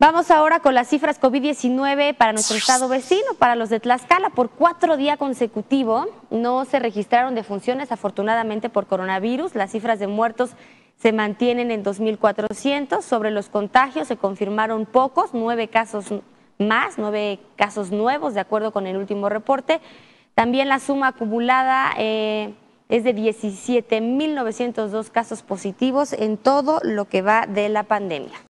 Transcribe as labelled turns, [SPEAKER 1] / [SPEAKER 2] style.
[SPEAKER 1] Vamos ahora con las cifras COVID-19 para nuestro estado vecino, para los de Tlaxcala. Por cuatro días consecutivos no se registraron defunciones, afortunadamente por coronavirus. Las cifras de muertos se mantienen en 2.400. Sobre los contagios se confirmaron pocos, nueve casos más, nueve casos nuevos, de acuerdo con el último reporte. También la suma acumulada eh, es de 17.902 casos positivos en todo lo que va de la pandemia.